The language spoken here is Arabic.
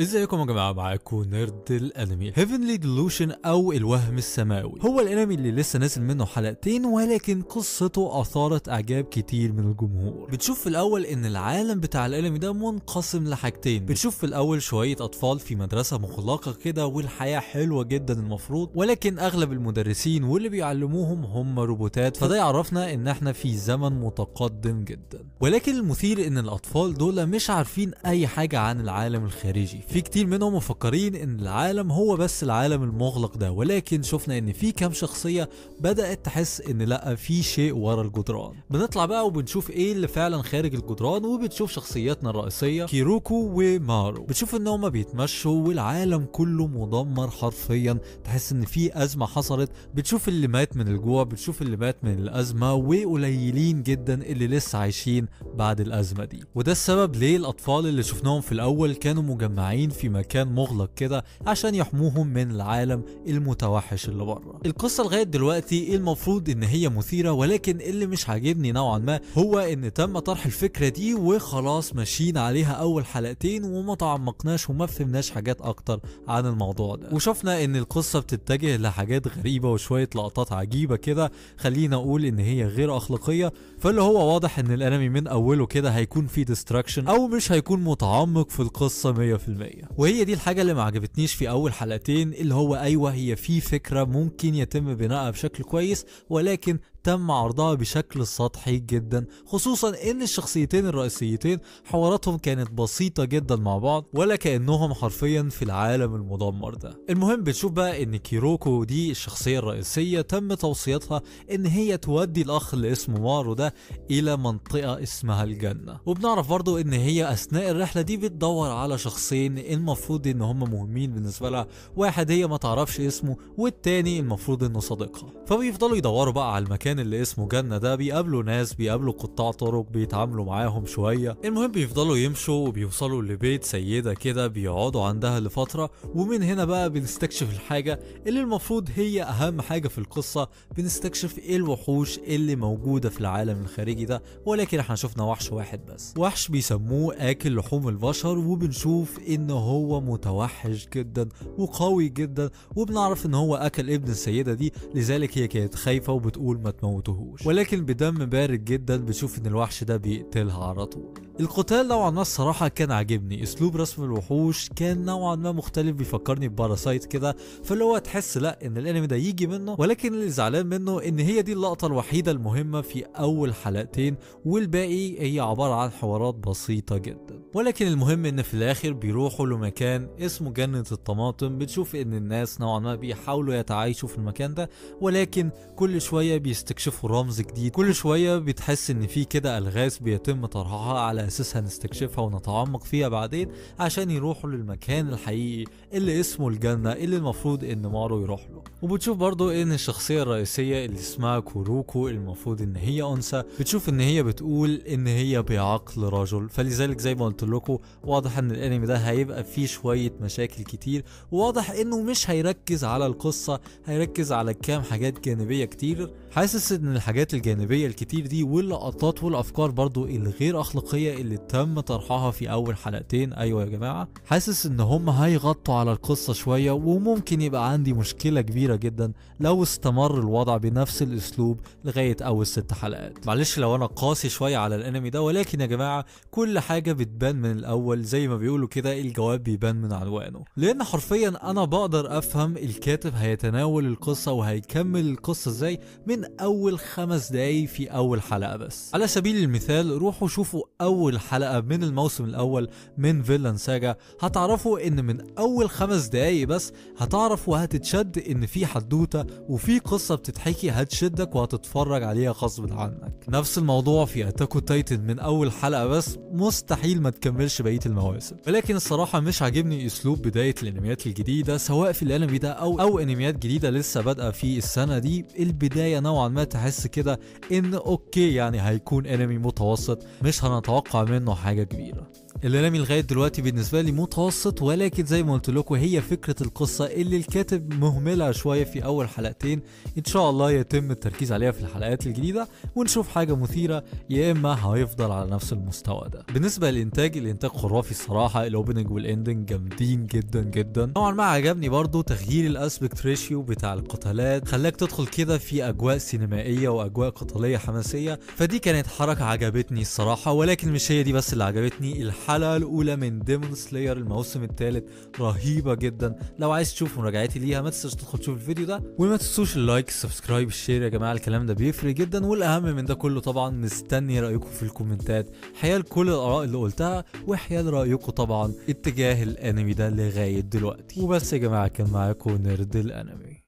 ازيكم يا جماعه معاكم نيرد الانمي هيفنلي ديلوشن او الوهم السماوي هو الانمي اللي لسه نازل منه حلقتين ولكن قصته اثارت اعجاب كتير من الجمهور بتشوف في الاول ان العالم بتاع الانمي ده منقسم لحاجتين بتشوف في الاول شويه اطفال في مدرسه مغلقه كده والحياه حلوه جدا المفروض ولكن اغلب المدرسين واللي بيعلموهم هم روبوتات فده يعرفنا ان احنا في زمن متقدم جدا ولكن المثير ان الاطفال دول مش عارفين اي حاجه عن العالم الخارجي في كتير منهم مفكرين ان العالم هو بس العالم المغلق ده ولكن شفنا ان في كام شخصية بدأت تحس ان لا في شيء ورا الجدران بنطلع بقى وبنشوف ايه اللي فعلا خارج الجدران وبتشوف شخصياتنا الرئيسية كيروكو ومارو بتشوف ان هما بيتمشوا والعالم كله مدمر حرفيا تحس ان في ازمة حصلت بتشوف اللي مات من الجوع بتشوف اللي مات من الازمة وقليلين جدا اللي لسه عايشين بعد الازمة دي وده السبب ليه الاطفال اللي شفناهم في الاول كانوا مجمعين مجموعين في مكان مغلق كده عشان يحموهم من العالم المتوحش اللي بره القصة لغاية دلوقتي المفروض ان هي مثيرة ولكن اللي مش عاجبني نوعا ما هو ان تم طرح الفكرة دي وخلاص ماشيين عليها اول حلقتين وما تعمقناش وما فهمناش حاجات اكتر عن الموضوع ده وشفنا ان القصة بتتجه لحاجات غريبة وشوية لقطات عجيبة كده خلينا اقول ان هي غير اخلاقية فاللي هو واضح ان الانمي من اوله كده هيكون فيه ديستراكشن او مش هيكون متعمق في القصة 100% وهي دي الحاجة اللي ما عجبتنيش في أول حلقتين اللي هو أيوة هي في فكرة ممكن يتم بناءها بشكل كويس ولكن تم عرضها بشكل سطحي جدا خصوصا ان الشخصيتين الرئيسيتين حواراتهم كانت بسيطة جدا مع بعض ولا كأنهم حرفيا في العالم المدمر ده المهم بتشوف بقى ان كيروكو دي الشخصية الرئيسية تم توصيتها ان هي تودي الاخ اللي اسمه مارو ده الى منطقة اسمها الجنة وبنعرف برضو ان هي اثناء الرحلة دي بتدور على شخصين المفروض ان هم مهمين بالنسبة لها واحد هي ما تعرفش اسمه والتاني المفروض انه صديقها فبيفضلوا يدوروا بقى على المكان المكان اللي اسمه جنة ده بيقابلوا ناس بيقابلوا قطاع طرق بيتعاملوا معاهم شوية المهم بيفضلوا يمشوا وبيوصلوا لبيت سيدة كده بيقعدوا عندها لفترة ومن هنا بقى بنستكشف الحاجة اللي المفروض هي أهم حاجة في القصة بنستكشف ايه الوحوش اللي موجودة في العالم الخارجي ده ولكن احنا شفنا وحش واحد بس وحش بيسموه آكل لحوم البشر وبنشوف ان هو متوحش جدا وقوي جدا وبنعرف ان هو أكل ابن السيدة دي لذلك هي كانت خايفة وبتقول ما تموتهوش ولكن بدم بارد جدا بتشوف ان الوحش ده بيقتلها على طول القتال نوعا ما الصراحة كان عاجبني اسلوب رسم الوحوش كان نوعا ما مختلف بيفكرني بباراسايت كده فاللي هو تحس لا ان الانمي ده يجي منه ولكن اللي زعلان منه ان هي دي اللقطة الوحيدة المهمة في اول حلقتين والباقي هي عبارة عن حوارات بسيطة جدا ولكن المهم ان في الاخر بيروحوا لمكان اسمه جنة الطماطم بتشوف ان الناس نوعا ما بيحاولوا يتعايشوا في المكان ده ولكن كل شوية بيستكشفوا رمز جديد كل شوية بتحس ان في كده الغاز بيتم طرحها على أساسها نستكشفها ونتعمق فيها بعدين عشان يروحوا للمكان الحقيقي اللي اسمه الجنة اللي المفروض إن مارو يروح له وبتشوف برضو إن الشخصية الرئيسية اللي اسمها كوروكو المفروض إن هي أنثى بتشوف إن هي بتقول إن هي بعقل رجل فلذلك زي ما قلت لكم واضح إن الأنمي ده هيبقى فيه شوية مشاكل كتير وواضح إنه مش هيركز على القصة هيركز على كام حاجات جانبية كتير حاسس إن الحاجات الجانبية الكتير دي واللقطات والأفكار برضو الغير أخلاقية اللي تم طرحها في اول حلقتين ايوه يا جماعه حاسس ان هم هيغطوا على القصه شويه وممكن يبقى عندي مشكله كبيره جدا لو استمر الوضع بنفس الاسلوب لغايه اول ست حلقات معلش لو انا قاسي شويه على الانمي ده ولكن يا جماعه كل حاجه بتبان من الاول زي ما بيقولوا كده الجواب بيبان من عنوانه لان حرفيا انا بقدر افهم الكاتب هيتناول القصه وهيكمل القصه ازاي من اول خمس دقايق في اول حلقه بس على سبيل المثال روحوا شوفوا اول أول حلقة من الموسم الأول من فيلان ساجا هتعرفوا إن من أول خمس دقايق بس هتعرف وهتتشد إن في حدوتة وفي قصة بتتحكي هتشدك وهتتفرج عليها غصب عنك نفس الموضوع في أتاكو تايتن من أول حلقة بس مستحيل ما تكملش بقية المواسم ولكن الصراحة مش عاجبني أسلوب بداية الأنميات الجديدة سواء في الأنمي ده أو أو أنميات جديدة لسه بادئة في السنة دي البداية نوعا ما تحس كده إن أوكي يعني هيكون أنمي متوسط مش هنتوقع منه حاجة كبيرة الانمي لغايه دلوقتي بالنسبه لي متوسط ولكن زي ما قلت لكم هي فكره القصه اللي الكاتب مهملها شويه في اول حلقتين ان شاء الله يتم التركيز عليها في الحلقات الجديده ونشوف حاجه مثيره يا اما هيفضل على نفس المستوى ده بالنسبه للانتاج الانتاج خرافي الصراحه الاوبننج والاندنج جامدين جدا جدا نوعا ما عجبني برضو تغيير الاسبكت ريشيو بتاع القتالات خلاك تدخل كده في اجواء سينمائيه واجواء قتاليه حماسيه فدي كانت حركه عجبتني الصراحه ولكن مش هي دي بس اللي عجبتني الحلقة الأولى من ديمون سلاير الموسم الثالث رهيبة جدا لو عايز تشوف مراجعتي ليها ما تنساش تدخل تشوف الفيديو ده وما تنسوش اللايك السبسكرايب الشير يا جماعة الكلام ده بيفرق جدا والأهم من ده كله طبعا مستني رأيكم في الكومنتات حيال كل الآراء اللي قلتها وحيال رأيكم طبعا اتجاه الأنمي ده لغاية دلوقتي وبس يا جماعة كان معاكم نرد الأنمي